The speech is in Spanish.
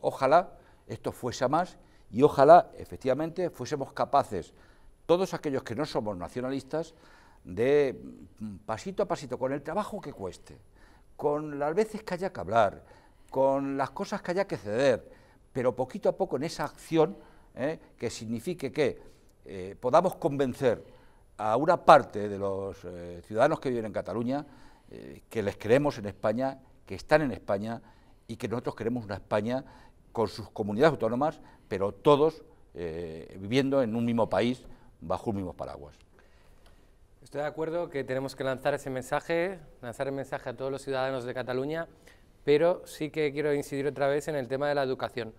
Ojalá esto fuese a más y ojalá efectivamente fuésemos capaces, todos aquellos que no somos nacionalistas, de mm, pasito a pasito, con el trabajo que cueste, con las veces que haya que hablar, con las cosas que haya que ceder, pero poquito a poco en esa acción ¿eh? que signifique que eh, podamos convencer a una parte de los eh, ciudadanos que viven en Cataluña, que les creemos en España, que están en España y que nosotros queremos una España con sus comunidades autónomas, pero todos eh, viviendo en un mismo país bajo un mismo paraguas. Estoy de acuerdo que tenemos que lanzar ese mensaje, lanzar el mensaje a todos los ciudadanos de Cataluña, pero sí que quiero incidir otra vez en el tema de la educación.